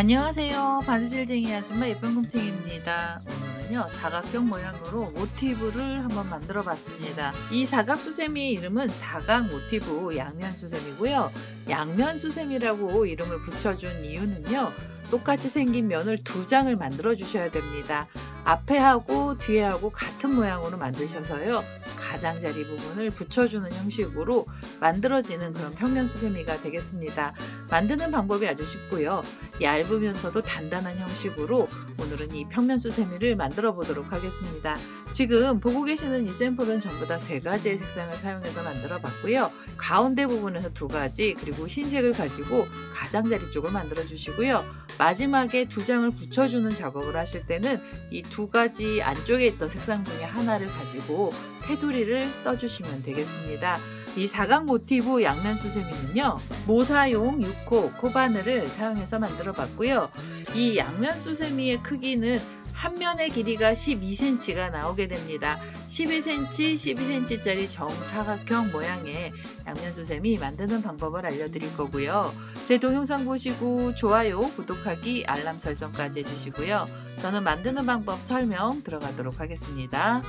안녕하세요. 바느질쟁이 아줌마 예쁜 곰탱입니다. 오늘은요 사각형 모양으로 모티브를 한번 만들어 봤습니다. 이 사각 수세미의 이름은 사각 모티브 양면 수세미고요. 양면 수세미라고 이름을 붙여준 이유는요. 똑같이 생긴 면을 두 장을 만들어 주셔야 됩니다. 앞에 하고 뒤에 하고 같은 모양으로 만드셔서요. 가장자리 부분을 붙여주는 형식으로 만들어지는 그런 평면 수세미가 되겠습니다. 만드는 방법이 아주 쉽고요. 얇으면서도 단단한 형식으로 오늘은 이 평면 수세미를 만들어 보도록 하겠습니다. 지금 보고 계시는 이 샘플은 전부 다 세 가지의 색상을 사용해서 만들어 봤고요. 가운데 부분에서 두 가지 그리고 흰색을 가지고 가장자리 쪽을 만들어 주시고요. 마지막에 두 장을 붙여주는 작업을 하실 때는 이두 두 가지 안쪽에 있던 색상 중에 하나를 가지고 테두리를 떠주시면 되겠습니다. 이사각 모티브 양면 수세미는요. 모사용 6호 코바늘을 사용해서 만들어 봤고요. 이 양면 수세미의 크기는 한 면의 길이가 12cm가 나오게 됩니다. 12cm, 12cm짜리 정사각형 모양의 양면소샘이 만드는 방법을 알려드릴 거고요. 제 동영상 보시고 좋아요, 구독하기, 알람 설정까지 해주시고요. 저는 만드는 방법 설명 들어가도록 하겠습니다.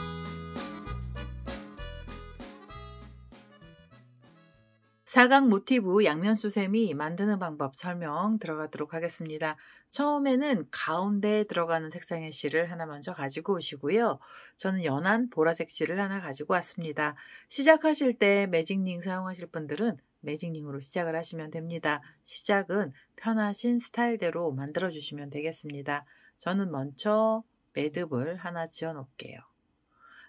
사각 모티브 양면수세미 만드는 방법 설명 들어가도록 하겠습니다. 처음에는 가운데 들어가는 색상의 실을 하나 먼저 가지고 오시고요. 저는 연한 보라색 실을 하나 가지고 왔습니다. 시작하실 때매직닝 사용하실 분들은 매직닝으로 시작을 하시면 됩니다. 시작은 편하신 스타일대로 만들어 주시면 되겠습니다. 저는 먼저 매듭을 하나 지어 놓을게요.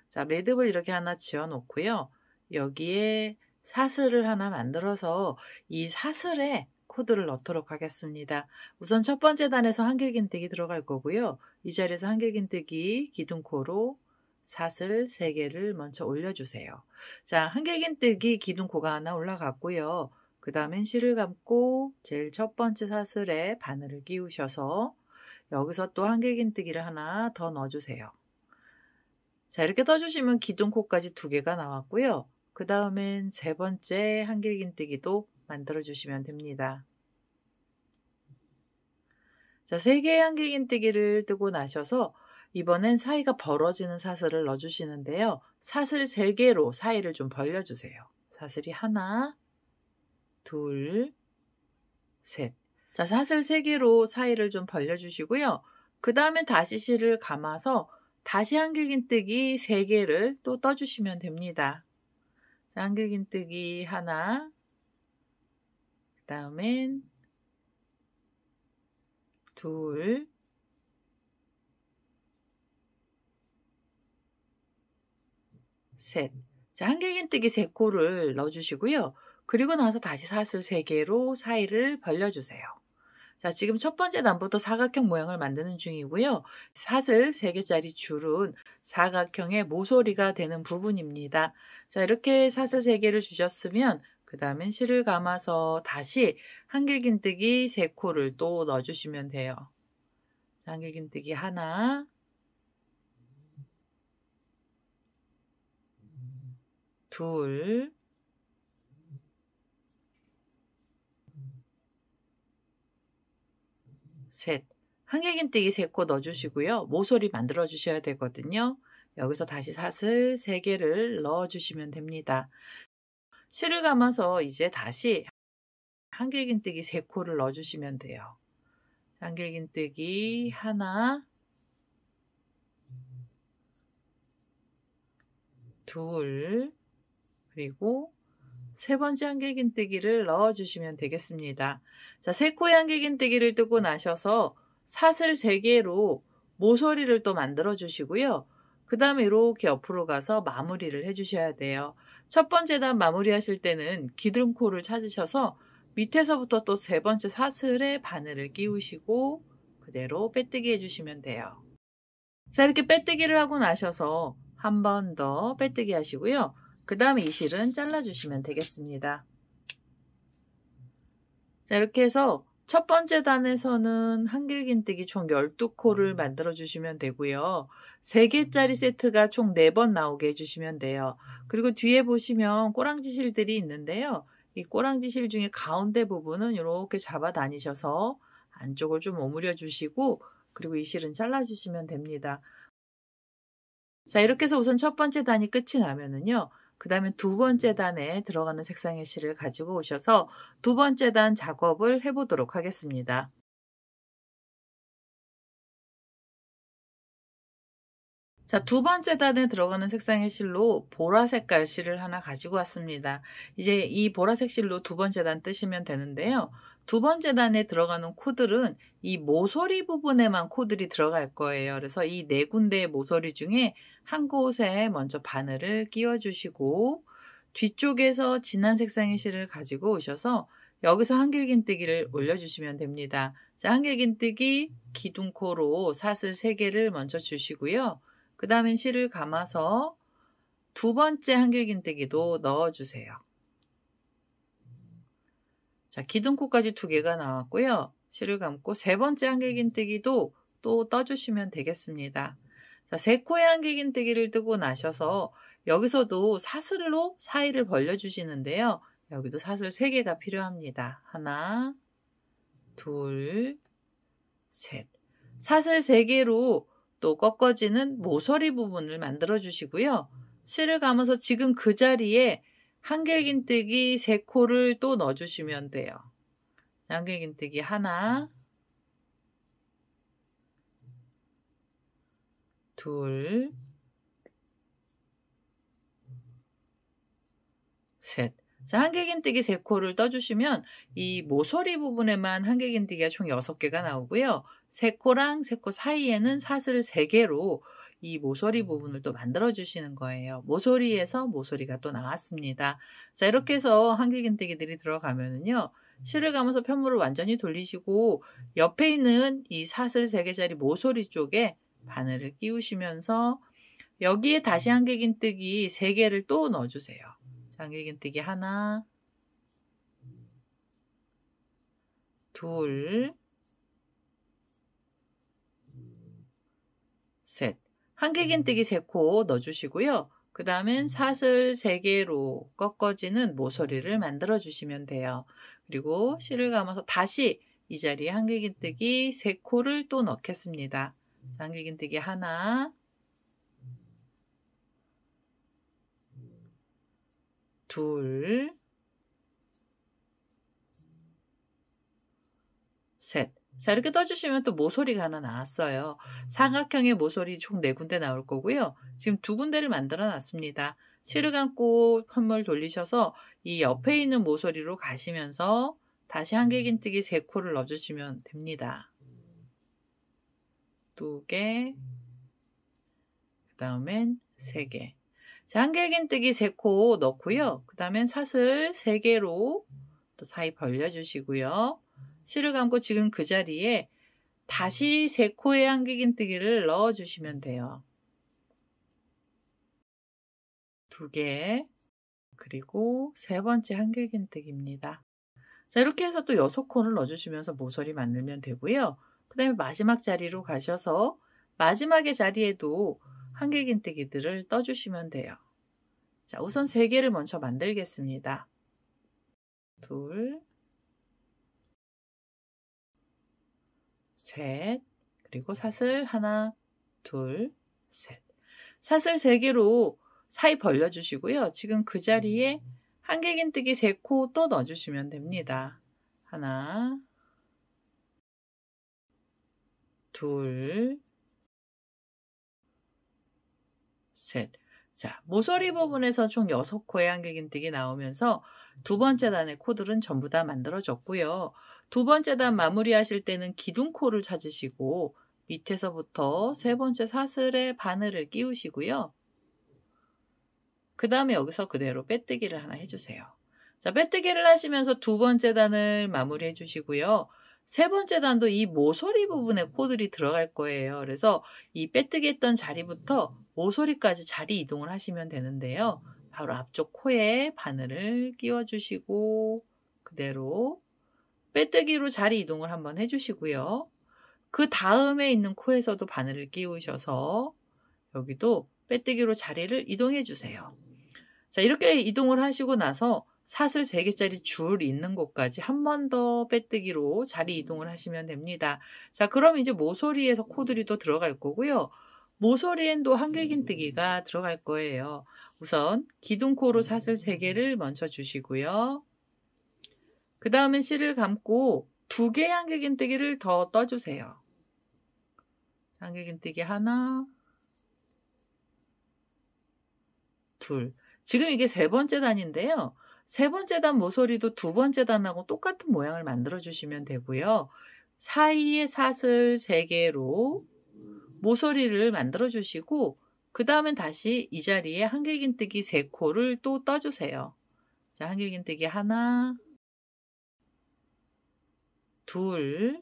자, 매듭을 이렇게 하나 지어 놓고요. 여기에 사슬을 하나 만들어서 이 사슬에 코드를 넣도록 하겠습니다. 우선 첫 번째 단에서 한길긴뜨기 들어갈 거고요. 이 자리에서 한길긴뜨기 기둥코로 사슬 3개를 먼저 올려주세요. 자, 한길긴뜨기 기둥코가 하나 올라갔고요. 그 다음엔 실을 감고 제일 첫 번째 사슬에 바늘을 끼우셔서 여기서 또 한길긴뜨기를 하나 더 넣어주세요. 자, 이렇게 떠주시면 기둥코까지 두 개가 나왔고요. 그 다음엔 세 번째 한길긴뜨기도 만들어 주시면 됩니다. 자, 세 개의 한길긴뜨기를 뜨고 나셔서 이번엔 사이가 벌어지는 사슬을 넣어주시는데요. 사슬 세 개로 사이를 좀 벌려주세요. 사슬이 하나, 둘, 셋. 자, 사슬 세 개로 사이를 좀 벌려주시고요. 그 다음에 다시 실을 감아서 다시 한길긴뜨기 세 개를 또 떠주시면 됩니다. 자, 한길긴뜨기 하나, 그 다음엔 둘, 셋. 자, 한길긴뜨기 3코를 넣어주시고요. 그리고 나서 다시 사슬 3개로 사이를 벌려주세요. 자, 지금 첫 번째 단부터 사각형 모양을 만드는 중이고요. 사슬 3개짜리 줄은 사각형의 모서리가 되는 부분입니다. 자, 이렇게 사슬 3개를 주셨으면 그 다음엔 실을 감아서 다시 한길긴뜨기 3코를 또 넣어주시면 돼요. 한길긴뜨기 하나, 둘, 셋. 한길긴뜨기 3코 넣어주시고요. 모서리 만들어주셔야 되거든요. 여기서 다시 사슬 3개를 넣어주시면 됩니다. 실을 감아서 이제 다시 한길긴뜨기 3코를 넣어주시면 돼요. 한길긴뜨기 하나, 둘, 그리고 세 번째 한길긴뜨기를 넣어주시면 되겠습니다. 자, 세 코의 한길긴뜨기를 뜨고 나셔서 사슬 3개로 모서리를 또 만들어 주시고요. 그 다음에 이렇게 옆으로 가서 마무리를 해주셔야 돼요. 첫 번째 단 마무리하실 때는 기둥코를 찾으셔서 밑에서부터 또 세 번째 사슬에 바늘을 끼우시고 그대로 빼뜨기 해주시면 돼요. 자 이렇게 빼뜨기를 하고 나셔서 한 번 더 빼뜨기 하시고요. 그 다음에 이 실은 잘라주시면 되겠습니다. 자 이렇게 해서 첫 번째 단에서는 한길긴뜨기 총 12코를 음. 만들어 주시면 되고요. 3개짜리 음. 세트가 총 4번 나오게 해주시면 돼요. 그리고 뒤에 보시면 꼬랑지 실들이 있는데요. 이 꼬랑지 실 중에 가운데 부분은 이렇게 잡아 다니셔서 안쪽을 좀 오므려 주시고 그리고 이 실은 잘라 주시면 됩니다. 자 이렇게 해서 우선 첫 번째 단이 끝이 나면은요. 그 다음에 두 번째 단에 들어가는 색상의 실을 가지고 오셔서 두 번째 단 작업을 해보도록 하겠습니다. 자, 두 번째 단에 들어가는 색상의 실로 보라색깔 실을 하나 가지고 왔습니다. 이제 이 보라색 실로 두 번째 단 뜨시면 되는데요. 두 번째 단에 들어가는 코들은 이 모서리 부분에만 코들이 들어갈 거예요. 그래서 이 네 군데의 모서리 중에 한 곳에 먼저 바늘을 끼워주시고 뒤쪽에서 진한 색상의 실을 가지고 오셔서 여기서 한길긴뜨기를 올려주시면 됩니다. 자, 한길긴뜨기 기둥코로 사슬 3개를 먼저 주시고요. 그 다음엔 실을 감아서 두 번째 한길긴뜨기도 넣어주세요. 자, 기둥코까지 두 개가 나왔고요. 실을 감고 세 번째 한길긴뜨기도 또 떠주시면 되겠습니다. 자, 세코의 한객인 뜨기를 뜨고 나셔서 여기서도 사슬로 사이를 벌려주시는데요. 여기도 사슬 3개가 필요합니다. 하나, 둘, 셋. 사슬 3개로 또 꺾어지는 모서리 부분을 만들어 주시고요. 실을 감아서 지금 그 자리에 한길긴뜨기 3코를 또 넣어주시면 돼요. 한길긴뜨기 하나, 둘, 셋. 자, 한길긴뜨기 세 코를 떠주시면 이 모서리 부분에만 한길긴뜨기가 총 여섯 개가 나오고요. 세 코랑 세 코 사이에는 사슬 세 개로 이 모서리 부분을 또 만들어 주시는 거예요. 모서리에서 모서리가 또 나왔습니다. 자, 이렇게 해서 한길긴뜨기들이 들어가면은요. 실을 감아서 편물을 완전히 돌리시고 옆에 있는 이 사슬 3 개짜리 모서리 쪽에 바늘을 끼우시면서 여기에 다시 음. 한길긴뜨기 3개를 또 넣어주세요. 음. 한길긴뜨기 하나, 둘, 셋. 한길긴뜨기 3코 넣어주시고요. 그 다음엔 음. 사슬 3개로 꺾어지는 모서리를 만들어 주시면 돼요. 그리고 실을 감아서 다시 이 자리에 한길긴뜨기 3코를 또 넣겠습니다. 잠기긴뜨기 하나 둘 셋. 자, 이렇게 떠주시면 또 모서리가 하나 나왔어요. 삼각형의 모서리 총 네 군데 나올 거고요. 지금 두 군데를 만들어 놨습니다. 실을 감고 한물 돌리셔서 이 옆에 있는 모서리로 가시면서 다시 한길긴뜨기 세코를 넣어주시면 됩니다. 두개그 다음엔 세개 자, 한길긴뜨기 세 코 넣고요. 그 다음엔 사슬 세개로또 사이 벌려주시고요. 실을 감고 지금 그 자리에 다시 세코의 한길긴뜨기를 넣어주시면 돼요. 두 개 그리고 세 번째 한길긴뜨기입니다. 자, 이렇게 해서 또 여섯 코를 넣어주시면서 모서리 만들면 되고요. 그 다음에 마지막 자리로 가셔서 마지막의 자리에도 한길긴뜨기들을 떠주시면 돼요. 자, 우선 3개를 먼저 만들겠습니다. 둘, 셋, 그리고 사슬 하나, 둘, 셋. 사슬 3개로 사이 벌려주시고요. 지금 그 자리에 음. 한길긴뜨기 3코 또 넣어주시면 됩니다. 하나, 둘, 셋. 자, 모서리 부분에서 총 6코의 한길긴뜨기 나오면서 두 번째 단의 코들은 전부 다 만들어졌고요. 두 번째 단 마무리하실 때는 기둥코를 찾으시고 밑에서부터 세 번째 사슬에 바늘을 끼우시고요. 그 다음에 여기서 그대로 빼뜨기를 하나 해주세요. 자, 빼뜨기를 하시면서 두 번째 단을 마무리해 주시고요. 세 번째 단도 이 모서리 부분에 코들이 들어갈 거예요. 그래서 이 빼뜨기 했던 자리부터 모서리까지 자리 이동을 하시면 되는데요. 바로 앞쪽 코에 바늘을 끼워주시고 그대로 빼뜨기로 자리 이동을 한번 해주시고요. 그 다음에 있는 코에서도 바늘을 끼우셔서 여기도 빼뜨기로 자리를 이동해 주세요. 자, 이렇게 이동을 하시고 나서 사슬 3개짜리 줄 있는 곳까지 한 번 더 빼뜨기로 자리 이동을 하시면 됩니다. 자, 그럼 이제 모서리에서 코들이 또 들어갈 거고요. 모서리엔 또 한길긴뜨기가 음. 들어갈 거예요. 우선 기둥코로 사슬 3개를 음. 먼저 주시고요. 그 다음에 실을 감고 두 개의 한길긴뜨기를 더 떠주세요. 한길긴뜨기 하나, 둘. 지금 이게 세 번째 단인데요. 세 번째 단 모서리도 두 번째 단하고 똑같은 모양을 만들어 주시면 되고요. 사이에 사슬 세 개로 모서리를 만들어 주시고 그 다음엔 다시 이 자리에 한길긴뜨기 세 코를 또 떠주세요. 자, 한길긴뜨기 하나, 둘,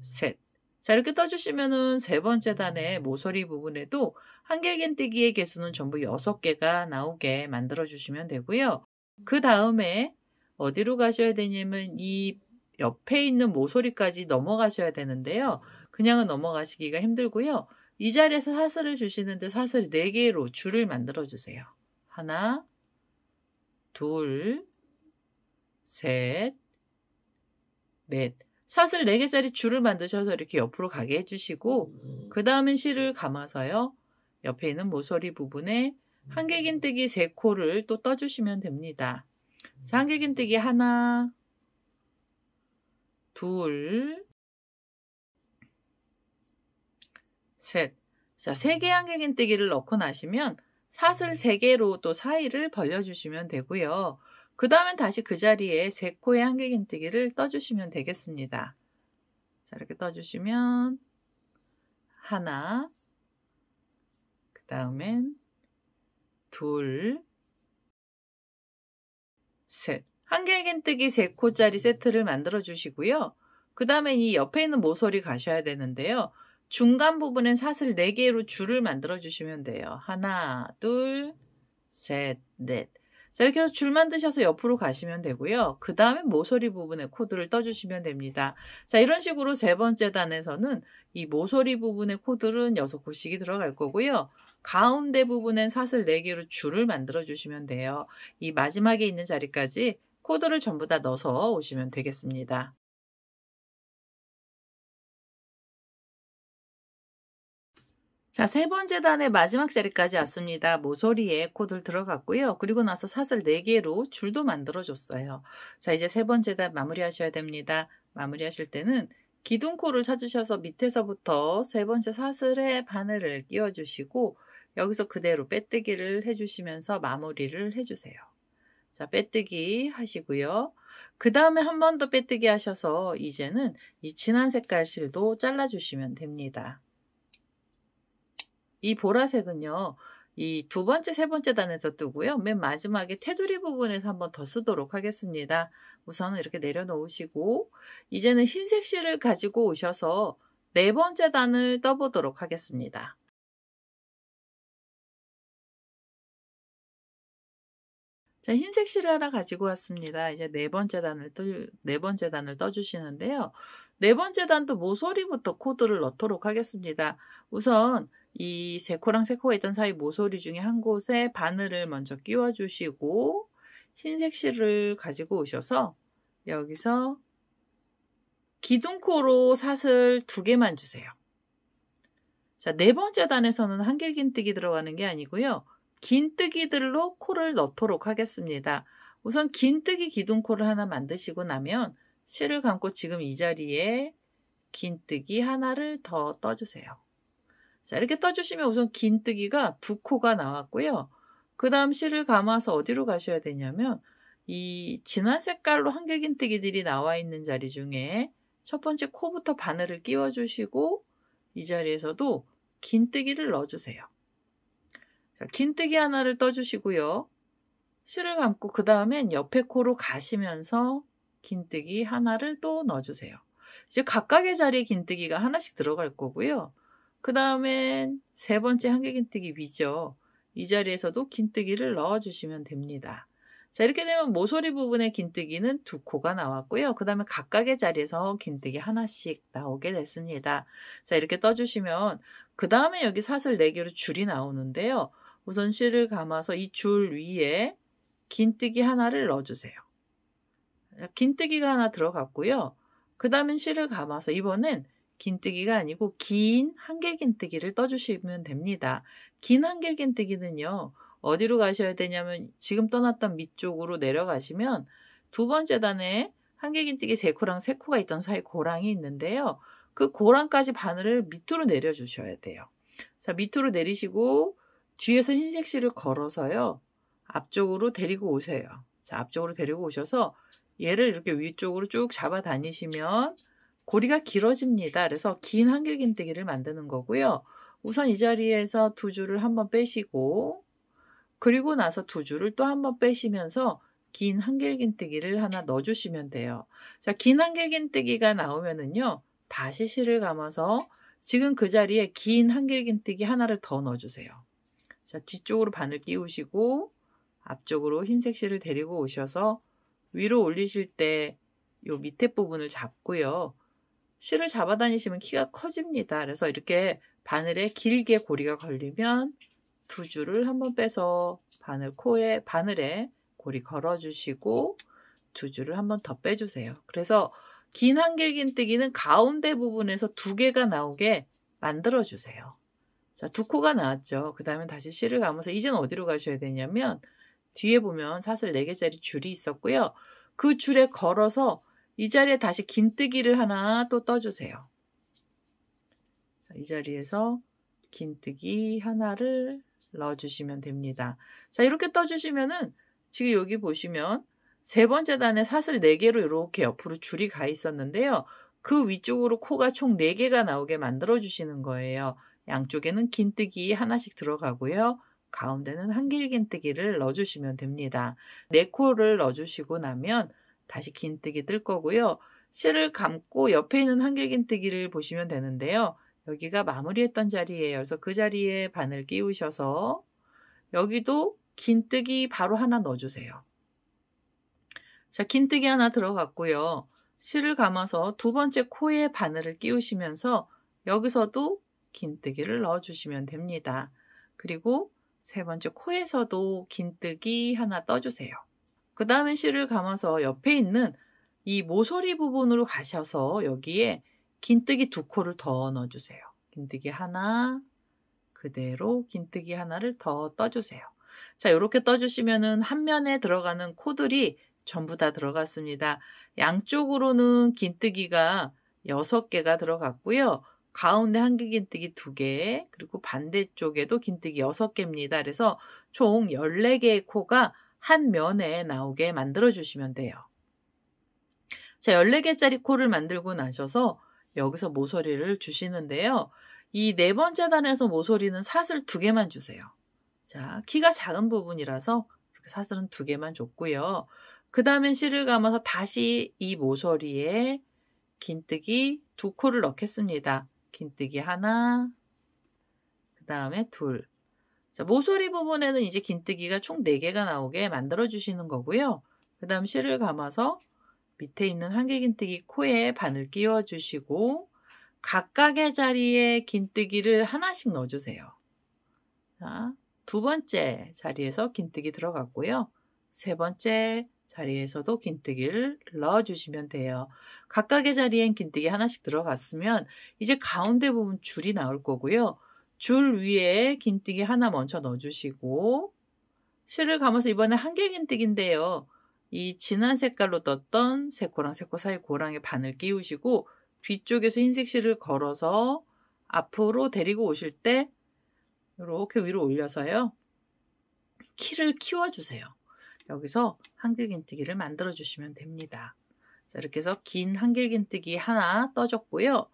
셋. 자, 이렇게 떠주시면은 세 번째 단의 모서리 부분에도 한길긴뜨기의 개수는 전부 6개가 나오게 만들어주시면 되고요. 그 다음에 어디로 가셔야 되냐면 이 옆에 있는 모서리까지 넘어가셔야 되는데요. 그냥은 넘어가시기가 힘들고요. 이 자리에서 사슬을 주시는데 사슬 4개로 줄을 만들어주세요. 하나, 둘, 셋, 넷. 사슬 4개짜리 줄을 만드셔서 이렇게 옆으로 가게 해주시고 그 다음엔 실을 감아서요. 옆에 있는 모서리 부분에 한길긴뜨기 3코를 또 떠주시면 됩니다. 자, 한길긴뜨기 하나, 둘, 셋. 자, 3개 한길긴뜨기를 넣고 나시면 사슬 3개로 또 사이를 벌려주시면 되고요. 그 다음엔 다시 그 자리에 3코의 한길긴뜨기를 떠주시면 되겠습니다. 자, 이렇게 떠주시면 하나, 다음엔 둘, 셋. 한길긴뜨기 3코짜리 세트를 만들어 주시고요. 그 다음에 이 옆에 있는 모서리 가셔야 되는데요. 중간 부분엔 사슬 4개로 줄을 만들어 주시면 돼요. 하나, 둘, 셋, 넷. 자, 이렇게 해서 줄 만드셔서 옆으로 가시면 되고요. 그 다음에 모서리 부분에 코드를 떠주시면 됩니다. 자, 이런 식으로 세 번째 단에서는 이 모서리 부분의 코드는 6곳씩이 들어갈 거고요. 가운데 부분엔 사슬 4개로 줄을 만들어 주시면 돼요. 이 마지막에 있는 자리까지 코드를 전부 다 넣어서 오시면 되겠습니다. 자, 세 번째 단의 마지막 자리까지 왔습니다. 모서리에 코드를 들어갔고요. 그리고 나서 사슬 4개로 줄도 만들어줬어요. 자, 이제 세 번째 단 마무리하셔야 됩니다. 마무리하실 때는 기둥코를 찾으셔서 밑에서부터 세 번째 사슬에 바늘을 끼워주시고 여기서 그대로 빼뜨기를 해주시면서 마무리를 해주세요. 자, 빼뜨기 하시고요. 그 다음에 한 번 더 빼뜨기 하셔서 이제는 이 진한 색깔 실도 잘라주시면 됩니다. 이 보라색은요. 이 두 번째, 세 번째 단에서 뜨고요. 맨 마지막에 테두리 부분에서 한 번 더 쓰도록 하겠습니다. 우선은 이렇게 내려놓으시고 이제는 흰색 실을 가지고 오셔서 네 번째 단을 떠보도록 하겠습니다. 자, 흰색 실을 하나 가지고 왔습니다. 이제 네 번째 단을 뜰, 네 번째 단을 떠주시는데요. 네 번째 단도 모서리부터 코드를 넣도록 하겠습니다. 우선 이 세코랑 세코가 있던 사이 모서리 중에 한 곳에 바늘을 먼저 끼워주시고 흰색 실을 가지고 오셔서 여기서 기둥코로 사슬 두 개만 주세요. 자, 네 번째 단에서는 한길긴뜨기 들어가는 게 아니고요. 긴 뜨기들로 코를 넣도록 하겠습니다. 우선 긴 뜨기 기둥코를 하나 만드시고 나면 실을 감고 지금 이 자리에 긴 뜨기 하나를 더 떠주세요. 자, 이렇게 떠주시면 우선 긴 뜨기가 두 코가 나왔고요. 그 다음 실을 감아서 어디로 가셔야 되냐면 이 진한 색깔로 한길긴 뜨기들이 나와 있는 자리 중에 첫 번째 코부터 바늘을 끼워주시고 이 자리에서도 긴 뜨기를 넣어주세요. 자, 긴뜨기 하나를 떠주시고요. 실을 감고 그 다음엔 옆에 코로 가시면서 긴뜨기 하나를 또 넣어주세요. 이제 각각의 자리에 긴뜨기가 하나씩 들어갈 거고요. 그 다음엔 세 번째 한길긴뜨기 위죠. 이 자리에서도 긴뜨기를 넣어주시면 됩니다. 자 이렇게 되면 모서리 부분의 긴뜨기는 두 코가 나왔고요. 그 다음에 각각의 자리에서 긴뜨기 하나씩 나오게 됐습니다. 자 이렇게 떠주시면 그 다음에 여기 사슬 4개로 줄이 나오는데요. 우선 실을 감아서 이 줄 위에 긴뜨기 하나를 넣어주세요. 긴뜨기가 하나 들어갔고요. 그 다음엔 실을 감아서 이번엔 긴뜨기가 아니고 긴 한길긴뜨기를 떠주시면 됩니다. 긴 한길긴뜨기는요. 어디로 가셔야 되냐면 지금 떠났던 밑쪽으로 내려가시면 두 번째 단에 한길긴뜨기 세 코랑 세 코가 있던 사이 고랑이 있는데요. 그 고랑까지 바늘을 밑으로 내려주셔야 돼요. 자 밑으로 내리시고 뒤에서 흰색 실을 걸어서요. 앞쪽으로 데리고 오세요. 자, 앞쪽으로 데리고 오셔서 얘를 이렇게 위쪽으로 쭉 잡아 다니시면 고리가 길어집니다. 그래서 긴 한길긴뜨기를 만드는 거고요. 우선 이 자리에서 두 줄을 한번 빼시고 그리고 나서 두 줄을 또 한번 빼시면서 긴 한길긴뜨기를 하나 넣어주시면 돼요. 자, 긴 한길긴뜨기가 나오면은요. 다시 실을 감아서 지금 그 자리에 긴 한길긴뜨기 하나를 더 넣어주세요. 자, 뒤쪽으로 바늘 끼우시고 앞쪽으로 흰색 실을 데리고 오셔서 위로 올리실 때 요 밑에 부분을 잡고요. 실을 잡아 다니시면 키가 커집니다. 그래서 이렇게 바늘에 길게 고리가 걸리면 두 줄을 한번 빼서 바늘 코에 바늘에 고리 걸어주시고 두 줄을 한번 더 빼주세요. 그래서 긴 한길긴뜨기는 가운데 부분에서 두 개가 나오게 만들어주세요. 자, 두 코가 나왔죠. 그 다음에 다시 실을 감아서 이젠 어디로 가셔야 되냐면 뒤에 보면 사슬 4개짜리 줄이 있었고요. 그 줄에 걸어서 이 자리에 다시 긴뜨기를 하나 또 떠주세요. 자, 이 자리에서 긴뜨기 하나를 넣어주시면 됩니다. 자, 이렇게 떠주시면은 지금 여기 보시면 세 번째 단에 사슬 4개로 이렇게 옆으로 줄이 가 있었는데요. 그 위쪽으로 코가 총 4개가 나오게 만들어 주시는 거예요. 양쪽에는 긴뜨기 하나씩 들어가고요. 가운데는 한길긴뜨기를 넣어주시면 됩니다. 4코를 넣어주시고 나면 다시 긴뜨기 뜰 거고요. 실을 감고 옆에 있는 한길긴뜨기를 보시면 되는데요. 여기가 마무리했던 자리예요. 그래서 그 자리에 바늘 끼우셔서 여기도 긴뜨기 바로 하나 넣어주세요. 자, 긴뜨기 하나 들어갔고요. 실을 감아서 두 번째 코에 바늘을 끼우시면서 여기서도 긴뜨기를 넣어주시면 됩니다. 그리고 세 번째 코에서도 긴뜨기 하나 떠주세요. 그 다음에 실을 감아서 옆에 있는 이 모서리 부분으로 가셔서 여기에 긴뜨기 두 코를 더 넣어주세요. 긴뜨기 하나, 그대로 긴뜨기 하나를 더 떠주세요. 자, 이렇게 떠주시면은 한 면에 들어가는 코들이 전부 다 들어갔습니다. 양쪽으로는 긴뜨기가 6개가 들어갔고요. 가운데 한개 긴뜨기 두개 그리고 반대쪽에도 긴뜨기 여섯 개입니다 그래서 총 14개의 코가 한 면에 나오게 만들어 주시면 돼요. 자, 14개짜리 코를 만들고 나셔서 여기서 모서리를 주시는데요. 이 네 번째 단에서 모서리는 사슬 두 개만 주세요. 자, 키가 작은 부분이라서 사슬은 두 개만 줬고요. 그 다음엔 실을 감아서 다시 이 모서리에 긴뜨기 두 코를 넣겠습니다. 긴뜨기 하나, 그 다음에 둘. 자, 모서리 부분에는 이제 긴뜨기가 총 4개가 나오게 만들어주시는 거고요. 그 다음 실을 감아서 밑에 있는 한 개 긴뜨기 코에 바늘 끼워주시고 각각의 자리에 긴뜨기를 하나씩 넣어주세요. 자, 두 번째 자리에서 긴뜨기 들어갔고요. 세 번째, 자리에서도 긴뜨기를 넣어주시면 돼요. 각각의 자리엔 긴뜨기 하나씩 들어갔으면 이제 가운데 부분 줄이 나올 거고요. 줄 위에 긴뜨기 하나 먼저 넣어주시고 실을 감아서 이번에 한길 긴뜨기인데요. 이 진한 색깔로 떴던 세코랑 세코 사이 고랑에 바늘 끼우시고 뒤쪽에서 흰색 실을 걸어서 앞으로 데리고 오실 때 이렇게 위로 올려서요. 키를 키워주세요. 여기서 한길긴뜨기를 만들어 주시면 됩니다. 자, 이렇게 해서 긴 한길긴뜨기 하나 떠줬고요.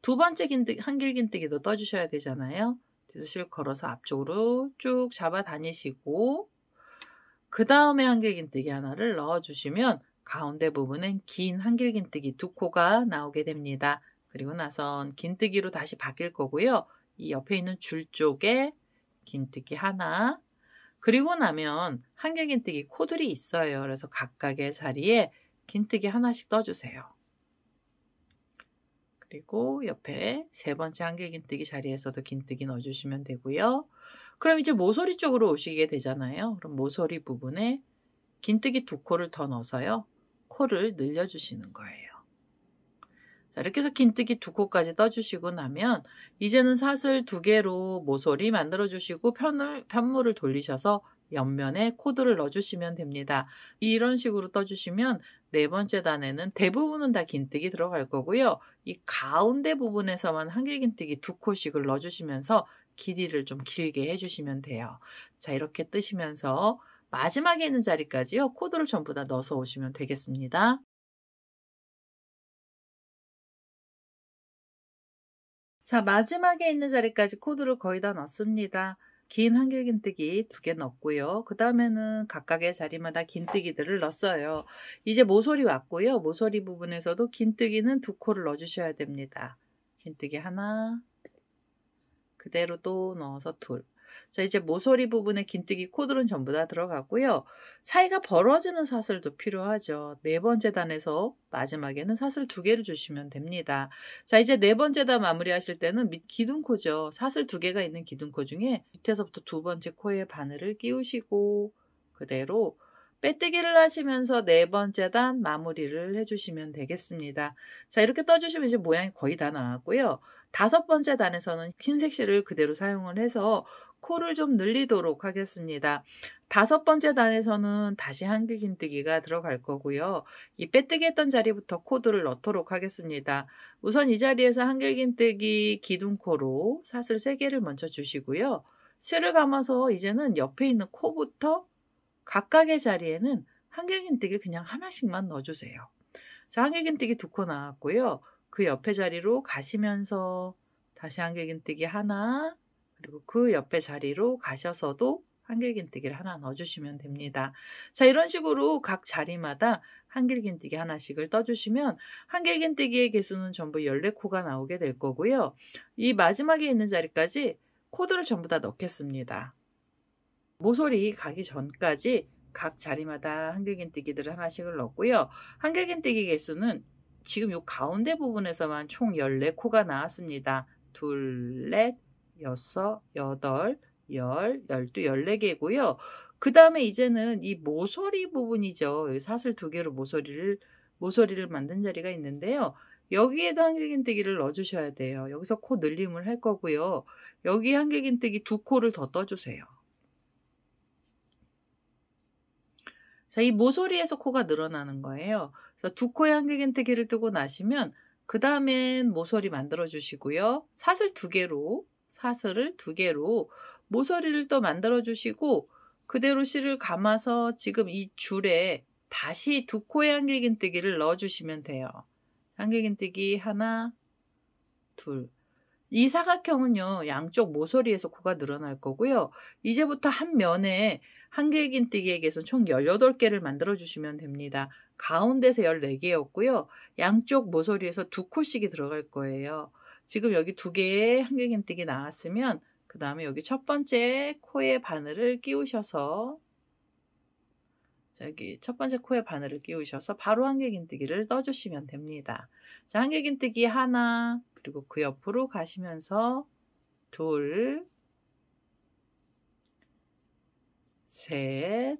두 번째 한길긴뜨기도 떠주셔야 되잖아요. 뒤래실 걸어서 앞쪽으로 쭉 잡아 다니시고 그 다음에 한길긴뜨기 하나를 넣어주시면 가운데 부분은 긴 한길긴뜨기 두 코가 나오게 됩니다. 그리고 나선 긴뜨기로 다시 바뀔 거고요. 이 옆에 있는 줄 쪽에 긴뜨기 하나, 그리고 나면 한길긴뜨기 코들이 있어요. 그래서 각각의 자리에 긴뜨기 하나씩 떠주세요. 그리고 옆에 세 번째 한길긴뜨기 자리에서도 긴뜨기 넣어주시면 되고요. 그럼 이제 모서리 쪽으로 오시게 되잖아요. 그럼 모서리 부분에 긴뜨기 두 코를 더 넣어서요. 코를 늘려주시는 거예요. 자, 이렇게 해서 긴뜨기 두 코까지 떠주시고 나면 이제는 사슬 두 개로 모서리 만들어주시고 편을, 편물을 돌리셔서 옆면에 코드를 넣어주시면 됩니다. 이런 식으로 떠주시면 네 번째 단에는 대부분은 다 긴뜨기 들어갈 거고요. 이 가운데 부분에서만 한길긴뜨기 두 코씩을 넣어주시면서 길이를 좀 길게 해주시면 돼요. 자 이렇게 뜨시면서 마지막에 있는 자리까지요. 코드를 전부 다 넣어서 오시면 되겠습니다. 자, 마지막에 있는 자리까지 코드를 거의 다 넣습니다. 긴 한길긴뜨기 두 개 넣었고요. 그 다음에는 각각의 자리마다 긴뜨기들을 넣었어요. 이제 모서리 왔고요. 모서리 부분에서도 긴뜨기는 두 코를 넣어주셔야 됩니다. 긴뜨기 하나, 그대로 또 넣어서 둘. 자, 이제 모서리 부분에 긴뜨기 코드는 전부 다 들어갔고요. 사이가 벌어지는 사슬도 필요하죠. 네 번째 단에서 마지막에는 사슬 두 개를 주시면 됩니다. 자, 이제 네 번째 단 마무리하실 때는 밑 기둥코죠. 사슬 두 개가 있는 기둥코 중에 밑에서부터 두 번째 코에 바늘을 끼우시고 그대로 빼뜨기를 하시면서 네 번째 단 마무리를 해주시면 되겠습니다. 자, 이렇게 떠주시면 이제 모양이 거의 다 나왔고요. 다섯 번째 단에서는 흰색 실을 그대로 사용을 해서 코를 좀 늘리도록 하겠습니다. 다섯 번째 단에서는 다시 한길 긴뜨기가 들어갈 거고요. 이 빼뜨기 했던 자리부터 코드를 넣도록 하겠습니다. 우선 이 자리에서 한길 긴뜨기 기둥코로 사슬 3개를 먼저 주시고요. 실을 감아서 이제는 옆에 있는 코부터 각각의 자리에는 한길 긴뜨기를 그냥 하나씩만 넣어주세요. 자, 한길 긴뜨기 두 코 나왔고요. 그 옆에 자리로 가시면서 다시 한길긴뜨기 하나 그리고 그 옆에 자리로 가셔서도 한길긴뜨기를 하나 넣어주시면 됩니다. 자 이런 식으로 각 자리마다 한길긴뜨기 하나씩을 떠주시면 한길긴뜨기의 개수는 전부 14코가 나오게 될 거고요. 이 마지막에 있는 자리까지 코드를 전부 다 넣겠습니다. 모서리 가기 전까지 각 자리마다 한길긴뜨기들을 하나씩을 넣고요. 한길긴뜨기 개수는 지금 요 가운데 부분에서만 총 14코가 나왔습니다. 둘, 넷, 여섯, 여덟, 열, 열두, 열네 개고요. 그 다음에 이제는 이 모서리 부분이죠. 사슬 두 개로 모서리를, 모서리를 만든 자리가 있는데요. 여기에도 한길긴뜨기를 넣어주셔야 돼요. 여기서 코 늘림을 할 거고요. 여기 한길긴뜨기 두 코를 더 떠주세요. 자, 이 모서리에서 코가 늘어나는 거예요. 그래서 두 코의 한길긴뜨기를 뜨고 나시면 그 다음엔 모서리 만들어 주시고요. 사슬 두 개로 사슬을 두 개로 모서리를 또 만들어 주시고 그대로 실을 감아서 지금 이 줄에 다시 두 코의 한길긴뜨기를 넣어 주시면 돼요. 한길긴뜨기 하나 둘 이 사각형은요 양쪽 모서리에서 코가 늘어날 거고요 이제부터 한 면에 한길긴뜨기에게서 총 18개를 만들어 주시면 됩니다. 가운데서 14개였고요. 양쪽 모서리에서 두코씩이 들어갈 거예요. 지금 여기 두 개의 한길긴뜨기 나왔으면 그 다음에 여기 첫 번째 코에 바늘을 끼우셔서 저기 첫 번째 코에 바늘을 끼우셔서 바로 한길긴뜨기를 떠주시면 됩니다. 자, 한길긴뜨기 하나 그리고 그 옆으로 가시면서 둘, 셋,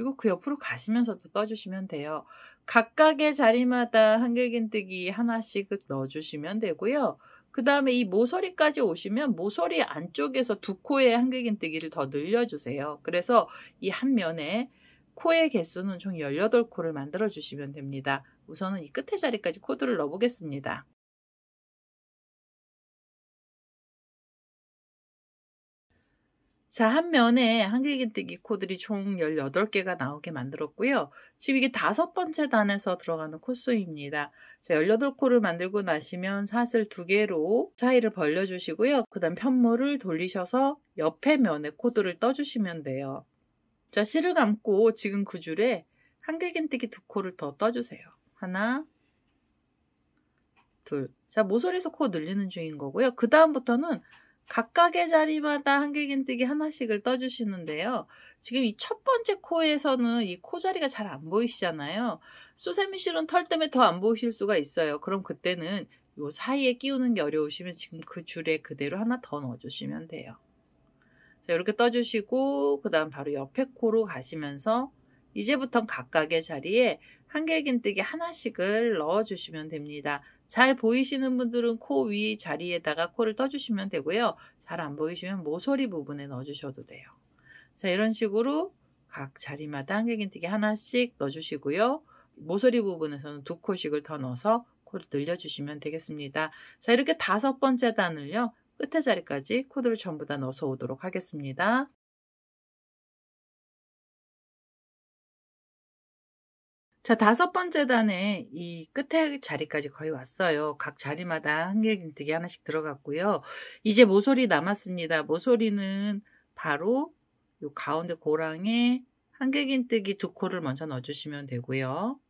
그리고 그 옆으로 가시면서 도 떠주시면 돼요. 각각의 자리마다 한길긴뜨기 하나씩 넣어주시면 되고요. 그 다음에 이 모서리까지 오시면 모서리 안쪽에서 두 코의 한길긴뜨기를 더 늘려주세요. 그래서 이 한 면에 코의 개수는 총 18코를 만들어 주시면 됩니다. 우선은 이 끝에 자리까지 코드를 넣어보겠습니다. 자, 한 면에 한길긴뜨기 코들이 총 18개가 나오게 만들었고요. 지금 이게 다섯 번째 단에서 들어가는 코수입니다 자, 18코를 만들고 나시면 사슬 두개로 사이를 벌려주시고요. 그 다음 편물을 돌리셔서 옆에 면에 코드를 떠주시면 돼요. 자, 실을 감고 지금 그 줄에 한길긴뜨기 두 코를 더 떠주세요. 하나, 둘. 자, 모서리에서 코 늘리는 중인 거고요. 그 다음부터는 각각의 자리마다 한길긴뜨기 하나씩을 떠주시는데요. 지금 이 첫 번째 코에서는 이 코자리가 잘 안 보이시잖아요. 수세미실은 털 때문에 더 안 보이실 수가 있어요. 그럼 그때는 요 사이에 끼우는 게 어려우시면 지금 그 줄에 그대로 하나 더 넣어주시면 돼요. 자, 이렇게 떠주시고 그 다음 바로 옆에 코로 가시면서 이제부턴 각각의 자리에 한길긴뜨기 하나씩을 넣어주시면 됩니다. 잘 보이시는 분들은 코 위 자리에다가 코를 떠주시면 되고요. 잘 안 보이시면 모서리 부분에 넣어주셔도 돼요. 자, 이런 식으로 각 자리마다 한길긴뜨기 하나씩 넣어주시고요. 모서리 부분에서는 두 코씩을 더 넣어서 코를 늘려주시면 되겠습니다. 자, 이렇게 다섯 번째 단을요. 끝에 자리까지 코드를 전부 다 넣어서 오도록 하겠습니다. 자, 다섯 번째 단에 이 끝에 자리까지 거의 왔어요. 각 자리마다 한길긴뜨기 하나씩 들어갔고요. 이제 모서리 남았습니다. 모서리는 바로 이 가운데 고랑에 한길긴뜨기 두 코를 먼저 넣어주시면 되고요.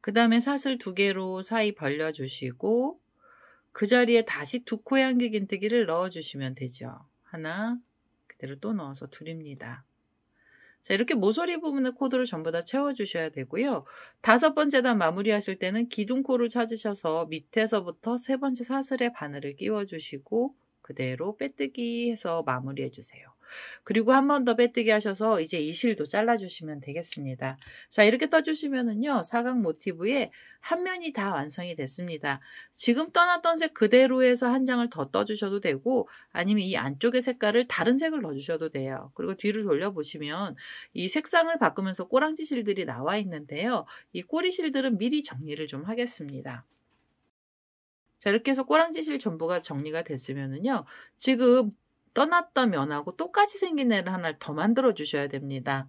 그 다음에 사슬 두 개로 사이 벌려주시고 그 자리에 다시 두 코의 한길긴뜨기를 넣어주시면 되죠. 하나 그대로 또 넣어서 둘입니다. 자, 이렇게 모서리 부분의 코드를 전부 다 채워주셔야 되고요. 다섯 번째 단 마무리하실 때는 기둥코를 찾으셔서 밑에서부터 세 번째 사슬에 바늘을 끼워주시고 그대로 빼뜨기 해서 마무리해주세요. 그리고 한 번 더 빼뜨기 하셔서 이제 이 실도 잘라주시면 되겠습니다. 자 이렇게 떠주시면은요 사각 모티브에 한 면이 다 완성이 됐습니다. 지금 떠났던 색 그대로 에서한 장을 더 떠주셔도 되고 아니면 이 안쪽의 색깔을 다른 색을 넣어주셔도 돼요. 그리고 뒤를 돌려보시면 이 색상을 바꾸면서 꼬랑지 실들이 나와 있는데요. 이 꼬리 실들은 미리 정리를 좀 하겠습니다. 자, 이렇게 해서 꼬랑지실 전부가 정리가 됐으면은요. 지금 떠났던 면하고 똑같이 생긴 애를 하나를 더 만들어 주셔야 됩니다.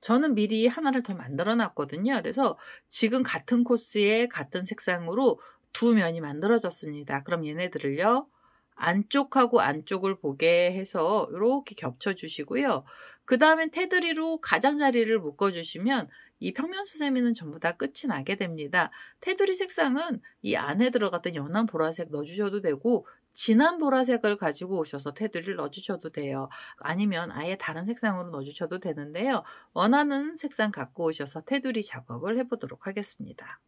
저는 미리 하나를 더 만들어 놨거든요. 그래서 지금 같은 코스에 같은 색상으로 두 면이 만들어졌습니다. 그럼 얘네들을요. 안쪽하고 안쪽을 보게 해서 이렇게 겹쳐 주시고요. 그다음에 테두리로 가장자리를 묶어 주시면 이 평면수세미는 전부 다 끝이 나게 됩니다. 테두리 색상은 이 안에 들어갔던 연한 보라색 넣어주셔도 되고 진한 보라색을 가지고 오셔서 테두리를 넣어주셔도 돼요. 아니면 아예 다른 색상으로 넣어주셔도 되는데요. 원하는 색상 갖고 오셔서 테두리 작업을 해보도록 하겠습니다.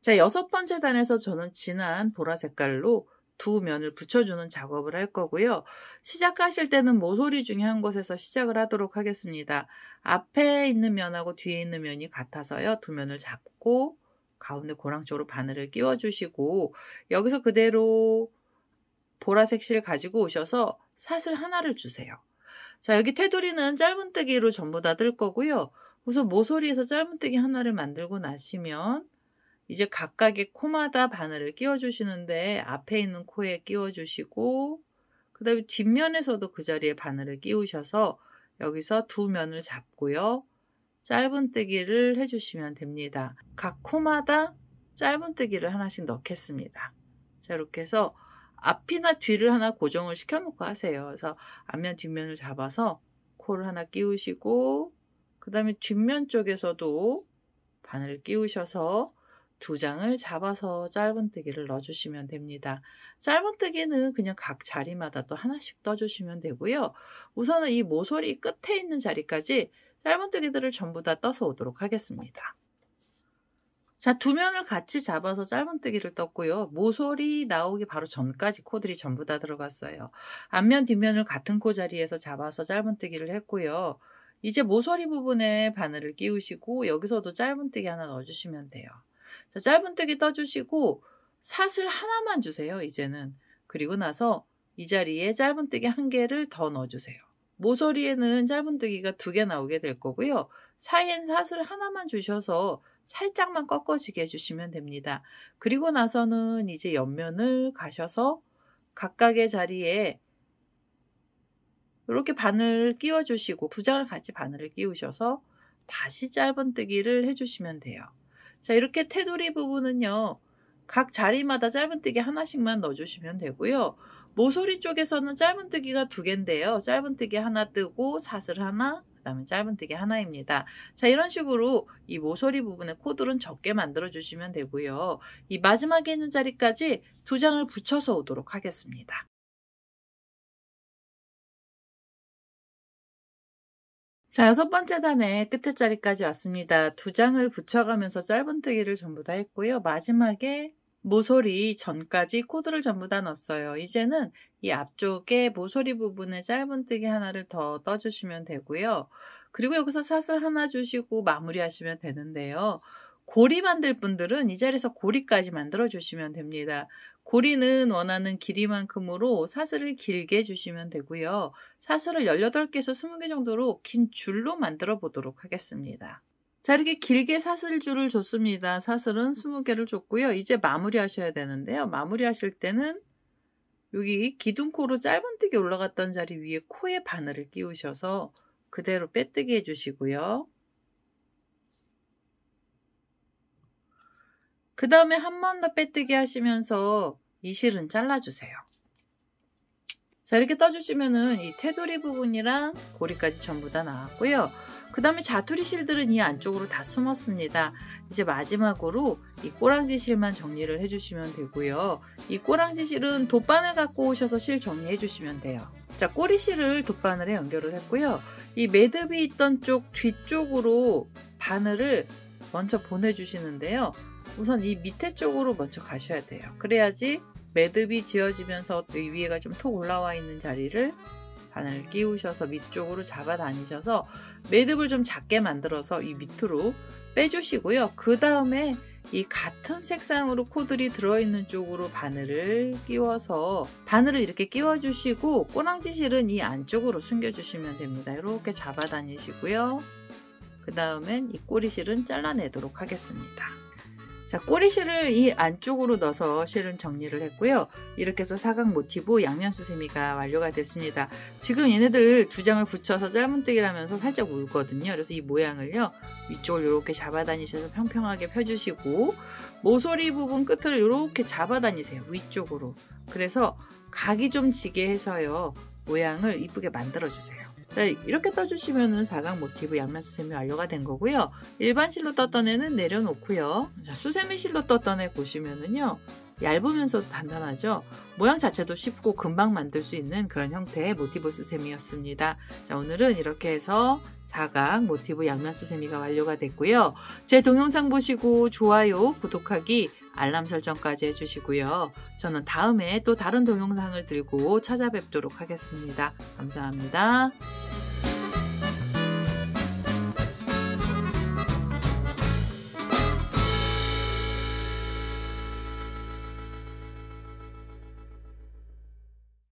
자, 여섯 번째 단에서 저는 진한 보라 색깔로 두 면을 붙여주는 작업을 할 거고요. 시작하실 때는 모서리 뭐 중에 한 곳에서 시작을 하도록 하겠습니다. 앞에 있는 면하고 뒤에 있는 면이 같아서요. 두 면을 잡고 가운데 고랑 쪽으로 바늘을 끼워주시고 여기서 그대로 보라색 실을 가지고 오셔서 사슬 하나를 주세요. 자 여기 테두리는 짧은뜨기로 전부 다 뜰 거고요. 우선 모서리에서 짧은뜨기 하나를 만들고 나시면 이제 각각의 코마다 바늘을 끼워주시는데 앞에 있는 코에 끼워주시고 그 다음에 뒷면에서도 그 자리에 바늘을 끼우셔서 여기서 두 면을 잡고요. 짧은뜨기를 해주시면 됩니다. 각 코마다 짧은뜨기를 하나씩 넣겠습니다. 자, 이렇게 해서 앞이나 뒤를 하나 고정을 시켜놓고 하세요. 그래서 앞면 뒷면을 잡아서 코를 하나 끼우시고 그 다음에 뒷면 쪽에서도 바늘을 끼우셔서 두 장을 잡아서 짧은뜨기를 넣어주시면 됩니다. 짧은뜨기는 그냥 각 자리마다 또 하나씩 떠주시면 되고요. 우선은 이 모서리 끝에 있는 자리까지 짧은뜨기들을 전부 다 떠서 오도록 하겠습니다. 자, 두 면을 같이 잡아서 짧은뜨기를 떴고요. 모서리 나오기 바로 전까지 코들이 전부 다 들어갔어요. 앞면, 뒷면을 같은 코 자리에서 잡아서 짧은뜨기를 했고요. 이제 모서리 부분에 바늘을 끼우시고 여기서도 짧은뜨기 하나 넣어주시면 돼요. 자, 짧은뜨기 떠주시고 사슬 하나만 주세요. 이제는. 그리고 나서 이 자리에 짧은뜨기 한 개를 더 넣어주세요. 모서리에는 짧은뜨기가 두 개 나오게 될 거고요. 사이엔 사슬 하나만 주셔서 살짝만 꺾어지게 해주시면 됩니다. 그리고 나서는 이제 옆면을 가셔서 각각의 자리에 이렇게 바늘 을 끼워주시고 두 장을 같이 바늘을 끼우셔서 다시 짧은뜨기를 해주시면 돼요. 자 이렇게 테두리 부분은요. 각 자리마다 짧은뜨기 하나씩만 넣어주시면 되고요. 모서리 쪽에서는 짧은뜨기가 두 개인데요. 짧은뜨기 하나 뜨고 사슬 하나 그 다음에 짧은뜨기 하나입니다. 자 이런 식으로 이 모서리 부분의 코드는 적게 만들어 주시면 되고요. 이 마지막에 있는 자리까지 두 장을 붙여서 오도록 하겠습니다. 자, 여섯 번째 단에 끝에 자리까지 왔습니다. 두 장을 붙여가면서 짧은뜨기를 전부 다 했고요. 마지막에 모서리 전까지 코드를 전부 다 넣었어요. 이제는 이 앞쪽에 모서리 부분에 짧은뜨기 하나를 더 떠주시면 되고요. 그리고 여기서 사슬 하나 주시고 마무리하시면 되는데요. 고리 만들 분들은 이 자리에서 고리까지 만들어 주시면 됩니다. 고리는 원하는 길이만큼으로 사슬을 길게 주시면 되고요. 사슬을 18개에서 20개 정도로 긴 줄로 만들어 보도록 하겠습니다. 자, 이렇게 길게 사슬줄을 줬습니다. 사슬은 20개를 줬고요. 이제 마무리 하셔야 되는데요. 마무리 하실 때는 여기 기둥코로 짧은뜨기 올라갔던 자리 위에 코에 바늘을 끼우셔서 그대로 빼뜨기 해주시고요. 그 다음에 한 번 더 빼뜨기 하시면서 이 실은 잘라주세요. 자 이렇게 떠주시면은 이 테두리 부분이랑 고리까지 전부 다 나왔고요. 그 다음에 자투리 실들은 이 안쪽으로 다 숨었습니다. 이제 마지막으로 이 꼬랑지 실만 정리를 해주시면 되고요. 이 꼬랑지 실은 돗바늘 갖고 오셔서 실 정리해 주시면 돼요. 자, 꼬리 실을 돗바늘에 연결을 했고요. 이 매듭이 있던 쪽 뒤쪽으로 바늘을 먼저 보내주시는데요. 우선 이 밑에 쪽으로 먼저 가셔야 돼요. 그래야지 매듭이 지어지면서 이 위에가 좀 톡 올라와 있는 자리를 바늘을 끼우셔서 밑쪽으로 잡아다니셔서 매듭을 좀 작게 만들어서 이 밑으로 빼주시고요. 그 다음에 이 같은 색상으로 코들이 들어있는 쪽으로 바늘을 끼워서 바늘을 이렇게 끼워주시고 꼬랑지 실은 이 안쪽으로 숨겨주시면 됩니다. 이렇게 잡아다니시고요. 그 다음엔 이 꼬리실은 잘라내도록 하겠습니다. 자, 꼬리실을 이 안쪽으로 넣어서 실은 정리를 했고요. 이렇게 해서 사각 모티브 양면수세미가 완료가 됐습니다. 지금 얘네들 두 장을 붙여서 짧은뜨기를 하면서 살짝 울거든요. 그래서 이 모양을요. 위쪽을 이렇게 잡아다니셔서 평평하게 펴주시고 모서리 부분 끝을 이렇게 잡아다니세요. 위쪽으로. 그래서 각이 좀 지게 해서요. 모양을 이쁘게 만들어주세요. 자, 이렇게 떠주시면사각 모티브 양면 수세미 완료가 된 거고요. 일반 실로 떴던 애는 내려놓고요. 자, 수세미 실로 떴던 애 보시면은요. 얇으면서 도 단단하죠. 모양 자체도 쉽고 금방 만들 수 있는 그런 형태의 모티브 수세미였습니다. 자, 오늘은 이렇게 해서 사각 모티브 양면 수세미가 완료가 됐고요. 제 동영상 보시고 좋아요, 구독하기, 알람 설정까지 해주시고요. 저는 다음에 또 다른 동영상을 들고 찾아뵙도록 하겠습니다. 감사합니다.